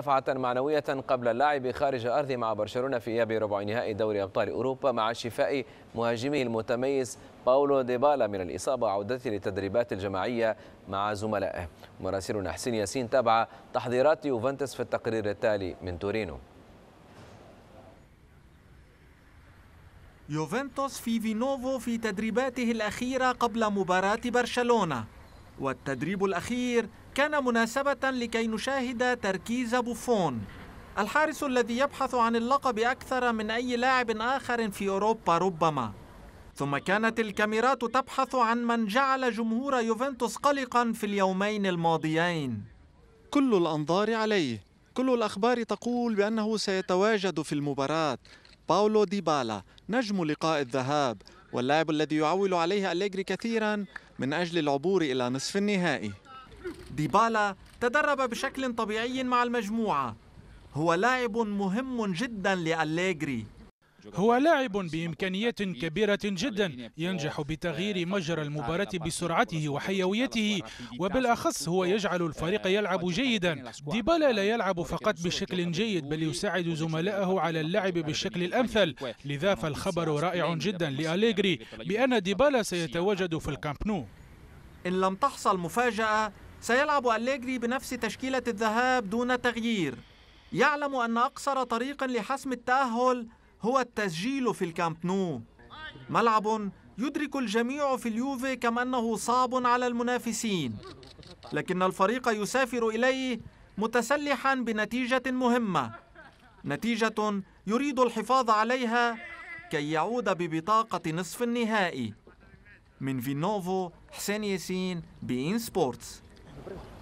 دفعة معنوية قبل اللعب خارج أرضه مع برشلونة في إياب ربع نهائي دوري أبطال أوروبا مع شفاء مهاجمه المتميز باولو ديبالا من الإصابة عودته للتدريبات الجماعية مع زملائه مراسلنا حسين ياسين تابع تحضيرات يوفنتوس في التقرير التالي من تورينو يوفنتوس في فينوفو في تدريباته الأخيرة قبل مباراة برشلونة والتدريب الأخير كان مناسبة لكي نشاهد تركيز بوفون الحارس الذي يبحث عن اللقب أكثر من أي لاعب آخر في أوروبا ربما ثم كانت الكاميرات تبحث عن من جعل جمهور يوفنتوس قلقا في اليومين الماضيين كل الأنظار عليه كل الأخبار تقول بأنه سيتواجد في المباراة باولو ديبالا نجم لقاء الذهاب واللاعب الذي يعول عليه أليجري كثيرا من أجل العبور إلى نصف النهائي ديبالا تدرب بشكل طبيعي مع المجموعة هو لاعب مهم جدا لأليجري هو لاعب بامكانيات كبيرة جدا ينجح بتغيير مجرى المباراة بسرعته وحيويته وبالأخص هو يجعل الفريق يلعب جيدا ديبالا لا يلعب فقط بشكل جيد بل يساعد زملائه على اللعب بالشكل الأمثل لذا فالخبر رائع جدا لأليغري بأن ديبالا سيتواجد في الكامب نو إن لم تحصل مفاجأة سيلعب اليغري بنفس تشكيلة الذهاب دون تغيير يعلم أن أقصر طريق لحسم التأهل هو التسجيل في الكامب نو ملعب يدرك الجميع في اليوفي كم أنه صعب على المنافسين لكن الفريق يسافر إليه متسلحا بنتيجة مهمة نتيجة يريد الحفاظ عليها كي يعود ببطاقة نصف النهائي من فينوفو حسين ياسين بإين سبورتس